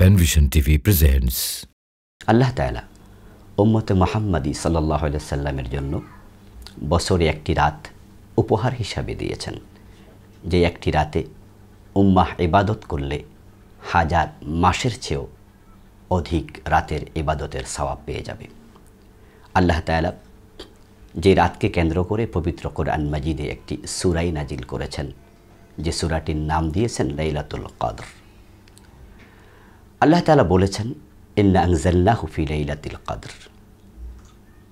Panvision TV presents আল্লাহ তালা ওম্মতে মোহাম্মদী সাল্লাহ সাল্লামের জন্য বছরে একটি রাত উপহার হিসাবে দিয়েছেন যে একটি রাতে উম্মাহ ইবাদত করলে হাজার মাসের চেয়েও অধিক রাতের ইবাদতের সওয়াব পেয়ে যাবে আল্লাহ তালা যে রাতকে কেন্দ্র করে পবিত্র কোরআন মাজিদে একটি সুরাই নাজিল করেছেন যে সুরাটির নাম দিয়েছেন লাইলাতুল কদর আল্লাহ তালা বলেছেন ইন্না আংজাল্লা হুফি লাইলাতিল কাদর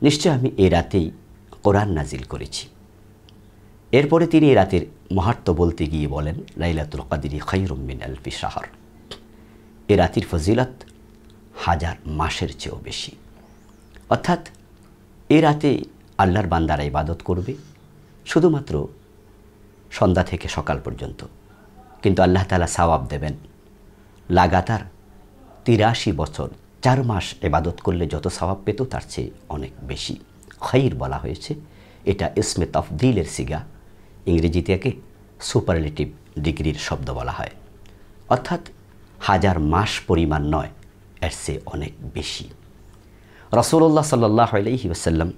নিশ্চয় আমি এ রাতেই কোরআন নাজিল করেছি এরপরে তিনি এ রাতের মহার্ত বলতে গিয়ে বলেন লাইলাতুল কাদিরি খৈরুমিন আলফি শাহর এ রাতির ফজিলত হাজার মাসের চেয়েও বেশি অর্থাৎ এ রাতে আল্লাহর বান্দারা ইবাদত করবে শুধুমাত্র সন্ধ্যা থেকে সকাল পর্যন্ত কিন্তু আল্লাহ তালা সওয়াব দেবেন লাগাতার তিরাশি বছর চার মাস এবাদত করলে যত স্বভাব পেত তার চেয়ে অনেক বেশি খৈর বলা হয়েছে এটা ইসমে তফদিলের সিগা ইংরেজিতে একে সুপারলেটিভ ডিগ্রির শব্দ বলা হয় অর্থাৎ হাজার মাস পরিমাণ নয় এর চেয়ে অনেক বেশি রসুল্লাহ সাল্লাহ আলহি ওসাল্লাম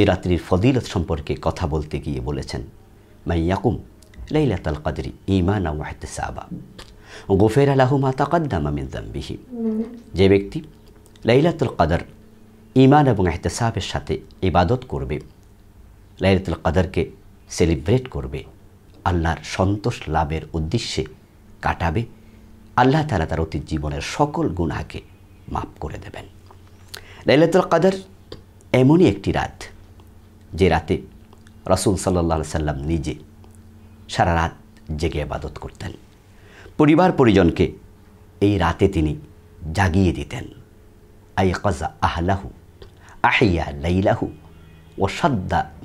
এ রাত্রির ফদিলত সম্পর্কে কথা বলতে গিয়ে বলেছেন মাইয়াকুম লাইলাতাল কাদরি ইমান ওয়াহতে সাবা গোফের আলাহুমা তাকাদ্দাম আমিন জাম্বিহি যে ব্যক্তি লাইলাতুল কাদার ইমান এবং এহতেসাবের সাথে ইবাদত করবে লাইলাতুল কাদারকে সেলিব্রেট করবে আল্লাহর সন্তোষ লাভের উদ্দেশ্যে কাটাবে আল্লাহ তালা তার অতীত জীবনের সকল গুণাকে মাফ করে দেবেন লাইলাতুল কাদার এমনই একটি রাত যে রাতে রসুল সাল্লাহ সাল্লাম নিজে সারা রাত জেগে আবাদত করতেন পরিবার পরিজনকে এই রাতে তিনি জাগিয়ে দিতেন কজা আহলাহু আহিয়া লাইলাহু ও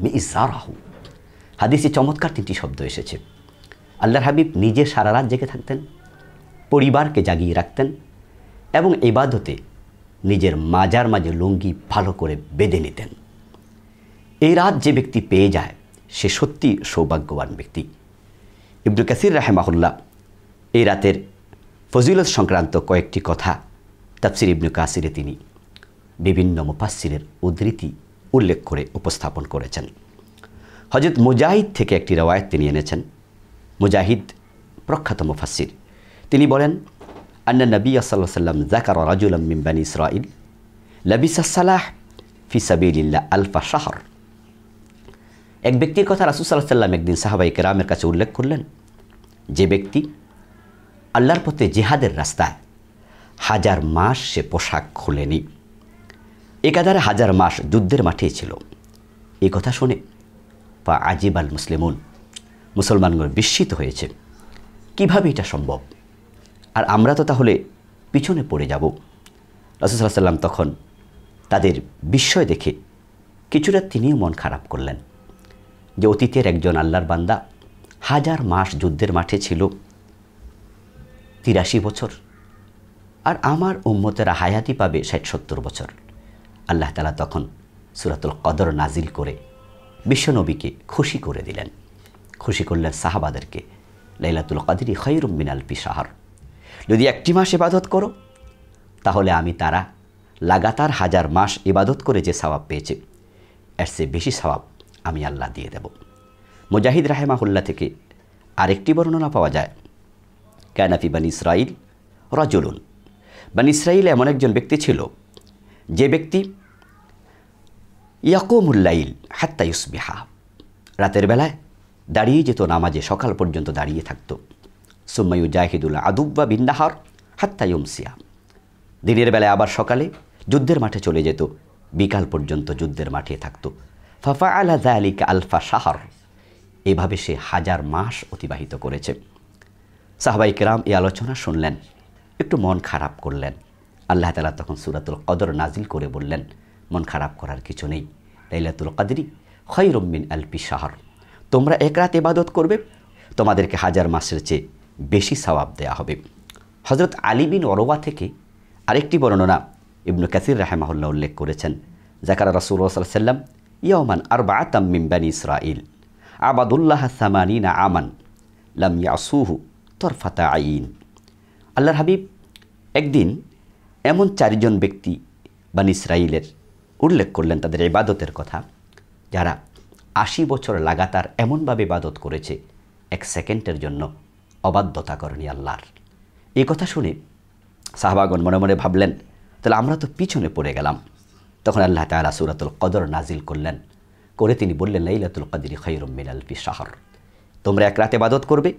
মি মিসারাহু হাদিসে চমৎকার তিনটি শব্দ এসেছে আল্লাহর হাবিব নিজে সারা রাত জেগে থাকতেন পরিবারকে জাগিয়ে রাখতেন এবং এবাদতে নিজের মাজার মাঝে লুঙ্গি ভালো করে বেঁধে নিতেন এই রাত যে ব্যক্তি পেয়ে যায় সে সত্যি সৌভাগ্যবান ব্যক্তি ইব্দুল কাসির রাহেমাহুল্লাহ এই রাতের ফজিলত সংক্রান্ত কয়েকটি কথা তাফসির ইবনু কাসিরে তিনি বিভিন্ন মুফাসিরের উদ্ধৃতি উল্লেখ করে উপস্থাপন করেছেন হজরত মুজাহিদ থেকে একটি রওয়ায়ত তিনি এনেছেন মুজাহিদ প্রখ্যাত মুফাসির তিনি বলেন আন্না নবী আসাল্লাহ সাল্লাম জাকার রাজুলাম মিম্বানি ইসরাইল লাবিসা সালাহ ফি সাবিল্লা আলফা শাহর এক ব্যক্তির কথা রাসুসাল্লাহ সাল্লাম একদিন সাহাবাই কেরামের কাছে উল্লেখ করলেন যে ব্যক্তি আল্লাহর পথে জেহাদের রাস্তায় হাজার মাস সে পোশাক খুলেনি একাধারে হাজার মাস যুদ্ধের মাঠে ছিল এ কথা শুনে বা আজিব আল মুসলিমুন মুসলমানগণ বিস্মিত হয়েছে কিভাবে এটা সম্ভব আর আমরা তো তাহলে পিছনে পড়ে যাব রসুল্লাহ সাল্লাম তখন তাদের বিস্ময় দেখে কিছুটা তিনিও মন খারাপ করলেন যে অতীতের একজন আল্লাহর বান্দা হাজার মাস যুদ্ধের মাঠে ছিল তিরাশি বছর আর আমার উম্মতেরা হায়াতি পাবে ষাট সত্তর বছর আল্লাহ তালা তখন সুরাতুল কদর নাজিল করে বিশ্বনবীকে খুশি করে দিলেন খুশি করলেন সাহাবাদেরকে লাইলাতুল কাদির খৈরুম মিনাল পি সাহার যদি একটি মাস ইবাদত করো তাহলে আমি তারা লাগাতার হাজার মাস ইবাদত করে যে সবাব পেয়েছে এর চেয়ে বেশি সবাব আমি আল্লাহ দিয়ে দেব মুজাহিদ রাহেমাহুল্লা থেকে আরেকটি বর্ণনা পাওয়া যায় ক্যানাফি বান ইসরাইল রজলুন বান ইসরাইল এমন একজন ব্যক্তি ছিল যে ব্যক্তি ইয়াকুমুল্লাইল হাত্তা ইউসবিহা রাতের বেলায় দাঁড়িয়ে যেত নামাজে সকাল পর্যন্ত দাঁড়িয়ে থাকত সুম্মায়ু জাহিদুল্লাহ আদুব্বা বিন্নাহার হাত্তা ইউমসিয়া দিনের বেলায় আবার সকালে যুদ্ধের মাঠে চলে যেত বিকাল পর্যন্ত যুদ্ধের মাঠে থাকত ফাফা আলা আলিকা আলফা শাহর এভাবে সে হাজার মাস অতিবাহিত করেছে সাহবাই কেরাম এই আলোচনা শুনলেন একটু মন খারাপ করলেন আল্লাহ তালা তখন সুরাতুল কদর নাজিল করে বললেন মন খারাপ করার কিছু নেই লাইলাতুল কাদরি রম্মিন আলপি শাহর তোমরা এক রাত ইবাদত করবে তোমাদেরকে হাজার মাসের চেয়ে বেশি সবাব দেয়া হবে হজরত আলী বিন অরোয়া থেকে আরেকটি বর্ণনা ইবনু কাসির রাহেমাহুল্লাহ উল্লেখ করেছেন জাকারা রসুল্লাহ সাল্লাম ইয়মান আর বা তাম্মিম বানি ইসরাইল আবাদুল্লাহ সামানিনা আমান লাম ইয়াসুহু তরফাতা আইন আল্লাহর হাবিব একদিন এমন চারিজন ব্যক্তি বা ইসরায়েলের উল্লেখ করলেন তাদের ইবাদতের কথা যারা আশি বছর লাগাতার এমনভাবে ইবাদত করেছে এক সেকেন্ডের জন্য অবাধ্যতা করেনি আল্লাহর এই কথা শুনে সাহবাগন মনে মনে ভাবলেন তাহলে আমরা তো পিছনে পড়ে গেলাম তখন আল্লাহ তালা সুরাতুল কদর নাজিল করলেন করে তিনি বললেন লাইলাতুল কদির খৈরমিন আলপি শাহর তোমরা এক রাতে বাদত করবে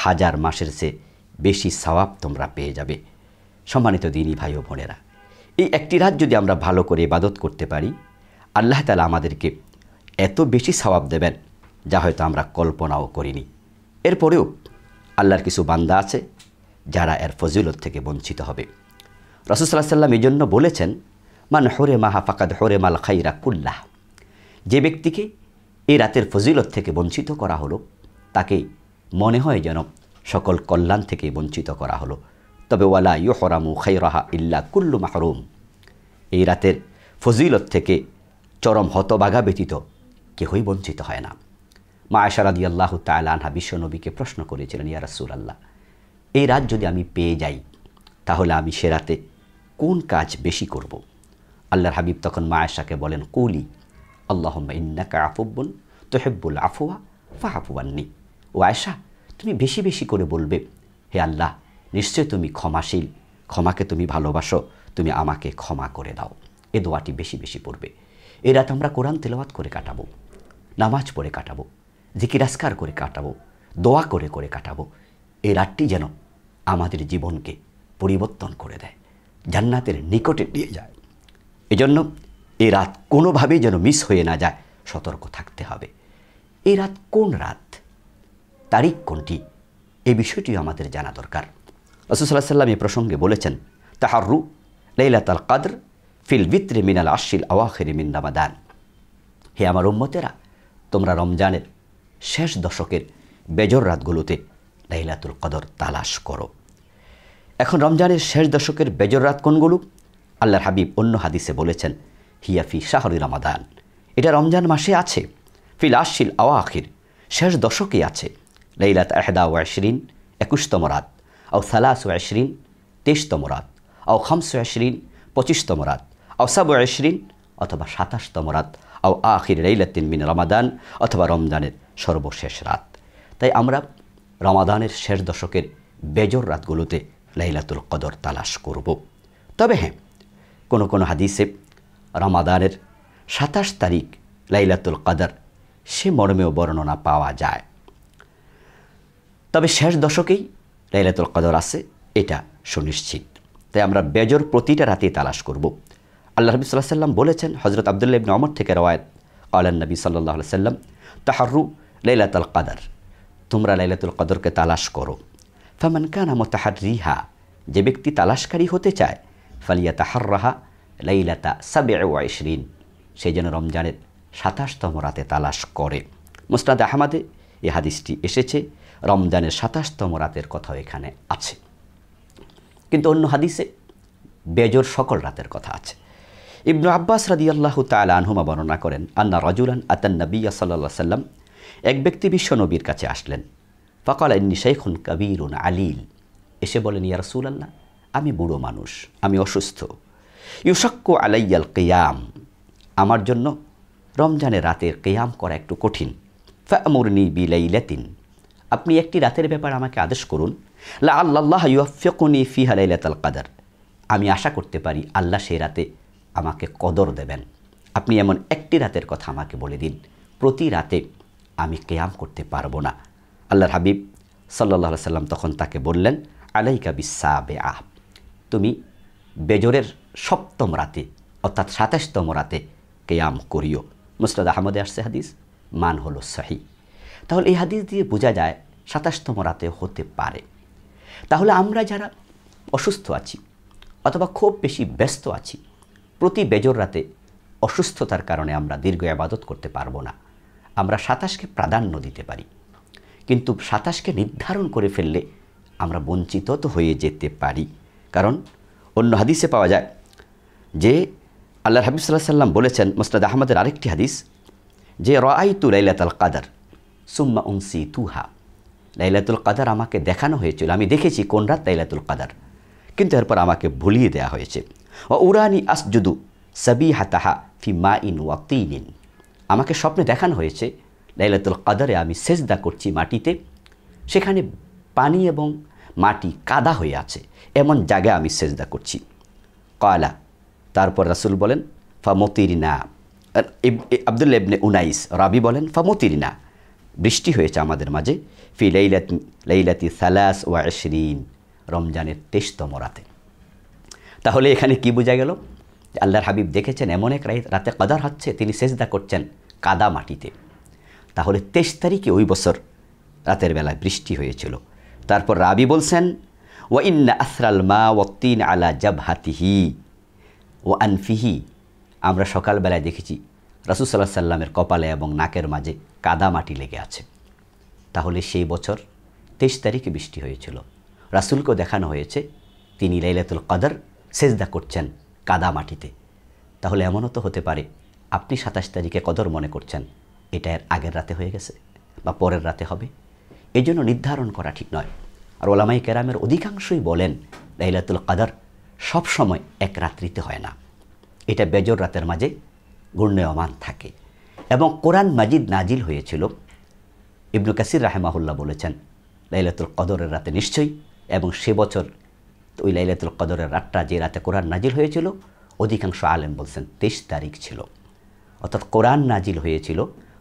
হাজার মাসের চেয়ে বেশি সওয়াব তোমরা পেয়ে যাবে সম্মানিত দিনী ভাই ও বোনেরা এই একটি রাত যদি আমরা ভালো করে ইবাদত করতে পারি আল্লাহ তালা আমাদেরকে এত বেশি সওয়াব দেবেন যা হয়তো আমরা কল্পনাও করিনি এরপরেও আল্লাহর কিছু বান্দা আছে যারা এর ফজিলত থেকে বঞ্চিত হবে রসুসাল্লাহ সাল্লাম এই জন্য বলেছেন মান হরে মাহা ফাকাদ হরে মাল খাইরা কুল্লাহ যে ব্যক্তিকে এই রাতের ফজিলত থেকে বঞ্চিত করা হলো তাকে মনে হয় যেন সকল কল্যাণ থেকে বঞ্চিত করা হলো তবে ওয়ালা ইউহরামু খৈরাহা ইল্লা কুল্লু মাহরুম এই রাতের ফজিলত থেকে চরম হতবাগা ব্যতীত কেহই বঞ্চিত হয় না মা আশারাদি আল্লাহ তালানহা বিশ্বনবীকে প্রশ্ন করেছিলেন ইয়ারাসুল আল্লাহ এই রাত যদি আমি পেয়ে যাই তাহলে আমি সে রাতে কোন কাজ বেশি করব। আল্লাহর হাবিব তখন মা আশাকে বলেন কৌলি আল্লাহ ইন্নাকা আফুব্বুল তোহেব্বুল আফুয়া ফাহাফুয়ান্নি ও আয়সা তুমি বেশি বেশি করে বলবে হে আল্লাহ নিশ্চয় তুমি ক্ষমাশীল ক্ষমাকে তুমি ভালোবাসো তুমি আমাকে ক্ষমা করে দাও এ দোয়াটি বেশি বেশি পড়বে এ রাত আমরা কোরআন তেলাওয়াত করে কাটাবো নামাজ পড়ে কাটাবো জিকিরাস্কার করে কাটাবো দোয়া করে করে কাটাবো এ রাতটি যেন আমাদের জীবনকে পরিবর্তন করে দেয় জান্নাতের নিকটে নিয়ে যায় এজন্য এ রাত কোনোভাবেই যেন মিস হয়ে না যায় সতর্ক থাকতে হবে এ রাত কোন রাত তারিখ কোনটি এই বিষয়টিও আমাদের জানা দরকার রসুসাল্লাহ সাল্লাম এই প্রসঙ্গে বলেছেন তাহারু তাল কাদর ফিল বিত্রে মিনাল আশিল আওয়াখের মিন রামাদান হে আমার উম্মতেরা তোমরা রমজানের শেষ দশকের বেজর রাতগুলোতে লাইলাতুল কদর তালাশ করো এখন রমজানের শেষ দশকের বেজর রাত কোনগুলো আল্লাহর হাবিব অন্য হাদিসে বলেছেন হিয়াফি শাহরি রমাদান এটা রমজান মাসে আছে ফিল আশিল আওয়াখির শেষ দশকে আছে লাইলাত আহদা আশরিন একুশতম রাত আও সালাস আশরিন তেইশতম রাত আও খামস আশরিন পঁচিশতম রাত আও সাব আশরিন অথবা সাতাশতম রাত আও আখির তিন মিন রমাদান অথবা রমজানের সর্বশেষ রাত তাই আমরা রমাদানের শেষ দশকের বেজর রাতগুলোতে লাইলাতুল কদর তালাশ করব তবে হ্যাঁ কোনো কোনো হাদিসে রমাদানের সাতাশ তারিখ লাইলাতুল কদর সে মর্মেও বর্ণনা পাওয়া যায় তবে শেষ দশকেই লাইলাতুল কদর আছে এটা সুনিশ্চিত তাই আমরা বেজর প্রতিটা রাতে তালাশ করব আল্লাহ নবী সাল্লাহ সাল্লাম বলেছেন হজরত আবদুল্লাহ নমর অমর থেকে রওয়ায়ত আল্লাহ নবী সাল্লাহ সাল্লাম তাহারু লাইলাতুল কাদার তোমরা লাইলাতুল কদরকে তালাশ করো ফামান কানা তাহার রিহা যে ব্যক্তি তালাশকারী হতে চায় ফালিয়া তাহার রাহা লাইলাতা সাবে ওয়াইশরিন সে যেন রমজানের সাতাশতম রাতে তালাশ করে মুস্তাদ আহমাদে এ হাদিসটি এসেছে রমজানের সাতাশতম রাতের কথাও এখানে আছে কিন্তু অন্য হাদিসে বেজর সকল রাতের কথা আছে ইবনু আব্বাস রাদিয়াল্লাহু তালা আনহুমা বর্ণনা করেন আন্না রজুলান আতান নবিয়া সাল্লা সাল্লাম এক ব্যক্তি বিশ্ব নবীর কাছে আসলেন ফকাল ইন্নি শেখুন কবিরুন আলিল এসে বলেন ইয়া আল্লাহ আমি বুড়ো মানুষ আমি অসুস্থ ইউসক্য আলাইয়াল কেয়াম আমার জন্য রমজানের রাতের কেয়াম করা একটু কঠিন ফ্যামুরনি বিলাইলাতিন আপনি একটি রাতের ব্যাপার আমাকে আদেশ করুন লা আল্লাহ ইউফিকুনি ফি হালাইলাতাল কাদার আমি আশা করতে পারি আল্লাহ সেই রাতে আমাকে কদর দেবেন আপনি এমন একটি রাতের কথা আমাকে বলে দিন প্রতি রাতে আমি কেয়াম করতে পারবো না আল্লাহর হাবিব সাল্লাহ সাল্লাম তখন তাকে বললেন আলাইকা বে আহ তুমি বেজরের সপ্তম রাতে অর্থাৎ সাতাশতম রাতে কেয়াম করিও মুসরাদ আহমদে আসছে হাদিস মান হলো শাহী তাহলে এই হাদিস দিয়ে বোঝা যায় সাতাশতম রাতে হতে পারে তাহলে আমরা যারা অসুস্থ আছি অথবা খুব বেশি ব্যস্ত আছি প্রতি বেজর রাতে অসুস্থতার কারণে আমরা দীর্ঘ আবাদত করতে পারবো না আমরা সাতাশকে প্রাধান্য দিতে পারি কিন্তু সাতাশকে নির্ধারণ করে ফেললে আমরা বঞ্চিত তো হয়ে যেতে পারি কারণ অন্য হাদিসে পাওয়া যায় যে আল্লাহ হাবিব সাল্লাহ সাল্লাম বলেছেন মোস্তাদ আহমদের আরেকটি হাদিস যে রায়তু রাইলাত আল কাদার সুম্মা উংসি তুহা লাইলাতুল কাদার আমাকে দেখানো হয়েছিল আমি দেখেছি কোন রাত লাইলাতুল কাদার কিন্তু এরপর আমাকে ভুলিয়ে দেয়া হয়েছে ও উরানি আসজুদু সাবি হাতাহা ফি মা ইন ওয়াতিন আমাকে স্বপ্নে দেখানো হয়েছে লাইলাতুল কাদারে আমি সেজদা করছি মাটিতে সেখানে পানি এবং মাটি কাদা হয়ে আছে এমন জায়গায় আমি সেজদা করছি কয়লা তারপর রাসুল বলেন ফামতিরিনা মতিরিনা আবদুল্লাবনে উনাইস রাবি বলেন ফামতিরিনা বৃষ্টি হয়েছে আমাদের মাঝে ফি লাইলাত লাইলাতি সালাস ওয়া আশরিন রমজানের তেইশতম রাতে তাহলে এখানে কি বোঝা গেল আল্লাহর হাবিব দেখেছেন এমন এক রাতে কাদার হচ্ছে তিনি সেজদা করছেন কাদা মাটিতে তাহলে তেইশ তারিখে ওই বছর রাতের বেলায় বৃষ্টি হয়েছিল তারপর রাবি বলছেন ও ইন্না আসরাল মা তিন আলা জাবহাতিহি ও আনফিহি আমরা সকালবেলায় দেখেছি রাসুসাল্লাহ সাল্লামের কপালে এবং নাকের মাঝে কাদা মাটি লেগে আছে তাহলে সেই বছর তেইশ তারিখে বৃষ্টি হয়েছিল রাসুলকে দেখানো হয়েছে তিনি লাইলাতুল কাদার সেজদা করছেন কাদা মাটিতে তাহলে এমনও তো হতে পারে আপনি সাতাশ তারিখে কদর মনে করছেন এটা এর আগের রাতে হয়ে গেছে বা পরের রাতে হবে এই জন্য নির্ধারণ করা ঠিক নয় আর ওলামাই কেরামের অধিকাংশই বলেন লাইলাতুল কাদার সবসময় এক রাত্রিতে হয় না এটা বেজর রাতের মাঝে ঘূর্ণয়মান থাকে এবং কোরআন মাজিদ নাজিল হয়েছিল ইবনু কাসির রাহেমাহুল্লাহ বলেছেন লাইলাতুল কদরের রাতে নিশ্চয়ই এবং সে বছর ওই লাইলাতুল কদরের রাতটা যে রাতে কোরআন নাজিল হয়েছিল অধিকাংশ আলেম বলছেন তেইশ তারিখ ছিল অর্থাৎ কোরআন নাজিল হয়েছিল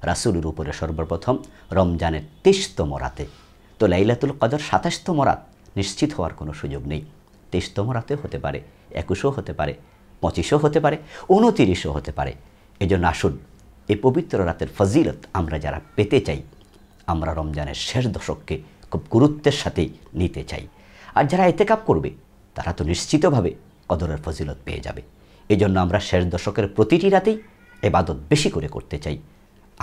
রাসুলের উপরে সর্বপ্রথম রমজানের তেইশতম রাতে তো লাইলাতুল কদর সাতাশতম রাত নিশ্চিত হওয়ার কোনো সুযোগ নেই তেইশতম রাতে হতে পারে একুশও হতে পারে পঁচিশও হতে পারে উনতিরিশও হতে পারে এজন্য আসুন এই পবিত্র রাতের ফজিলত আমরা যারা পেতে চাই আমরা রমজানের শেষ দশককে খুব গুরুত্বের সাথে নিতে চাই আর যারা এতে কাপ করবে তারা তো নিশ্চিতভাবে কদরের ফজিলত পেয়ে যাবে এজন্য আমরা শেষ দশকের প্রতিটি রাতেই এবাদত বেশি করে করতে চাই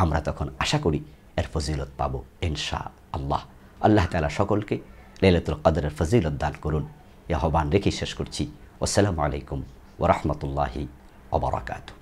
আমরা তখন আশা করি এর ফজিলত পাব ইনশা আল্লাহ আল্লাহ তালা সকলকে লেলাতুল কদরের ফজিলত দান করুন এ আহ্বান রেখে শেষ করছি আসসালামু আলাইকুম ওরহমতুল্লাহি অবরাকাতু